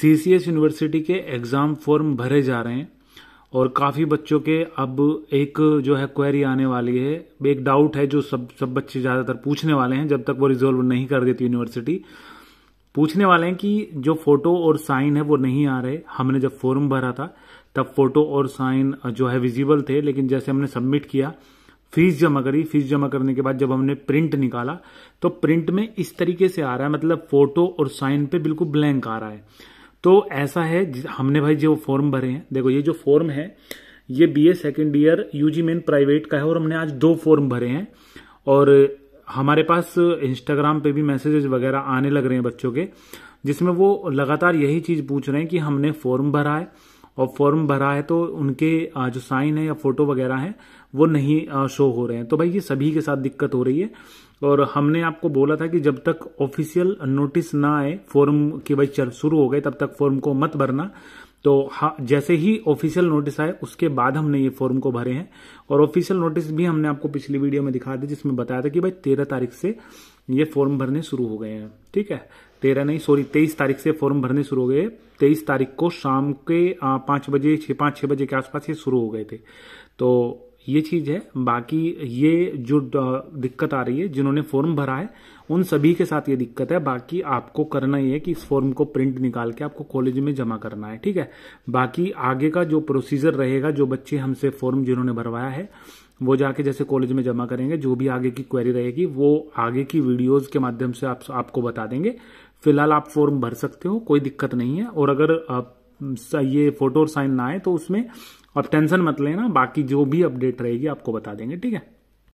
CCS university के exam form भरे जा रहे हैं और काफ़ी बच्चों के अब एक जो है क्वेरी आने वाली है एक डाउट है जो सब सब बच्चे ज़्यादातर पूछने वाले हैं जब तक वो रिजोल्व नहीं कर देती यूनिवर्सिटी पूछने वाले हैं कि जो फ़ोटो और साइन है वो नहीं आ रहे हमने जब फॉर्म भरा था तब फ़ोटो और साइन जो है विजिबल थे लेकिन जैसे हमने सबमिट किया फीस जमा करी फीस जमा करने के बाद जब हमने प्रिंट निकाला तो प्रिंट में इस तरीके से आ रहा है मतलब फ़ोटो और साइन पे बिल्कुल ब्लैंक आ रहा है तो ऐसा है हमने भाई जो फॉर्म भरे हैं देखो ये जो फॉर्म है ये B A second year U G main private का है और हमने आज दो फॉर्म भरे हैं और हमारे पास इंस्टाग्राम पे भी मैसेजेज वगैरह आने लग रहे हैं बच्चों के जिसमें वो लगातार यही चीज़ पूछ रहे हैं कि हमने फॉर्म भरा है और फॉर्म भरा है तो उनके जो साइन है या फोटो वगैरह है वो नहीं शो हो रहे हैं तो भाई ये सभी के साथ दिक्कत हो रही है और हमने आपको बोला था कि जब तक ऑफिशियल नोटिस ना आए फॉर्म के भाई चल शुरू हो गए तब तक फॉर्म को मत भरना तो हाँ, जैसे ही ऑफिशियल नोटिस आए उसके बाद हमने ये फॉर्म को भरे हैं और ऑफिशियल नोटिस भी हमने आपको पिछली वीडियो में दिखा दी जिसमें बताया था कि भाई तेरह तारीख से ये फॉर्म भरने शुरू हो गए हैं ठीक है तेरह नहीं सॉरी तेईस तारीख से फॉर्म भरने शुरू हो गए तेईस तारीख को शाम के पांच बजे छः पांच छह बजे के आसपास ये शुरू हो गए थे तो ये चीज़ है बाकी ये जो दिक्कत आ रही है जिन्होंने फॉर्म भरा है उन सभी के साथ ये दिक्कत है बाकी आपको करना ही है कि इस फॉर्म को प्रिंट निकाल के आपको कॉलेज में जमा करना है ठीक है बाकी आगे का जो प्रोसीजर रहेगा जो बच्चे हमसे फॉर्म जिन्होंने भरवाया है वो जाके जैसे कॉलेज में जमा करेंगे जो भी आगे की क्वेरी रहेगी वो आगे की वीडियोज के माध्यम से आप आपको बता देंगे फिलहाल आप फॉर्म भर सकते हो कोई दिक्कत नहीं है और अगर आप ये फोटो और साइन ना आए तो उसमें और टेंशन मत लेना बाकी जो भी अपडेट रहेगी आपको बता देंगे ठीक है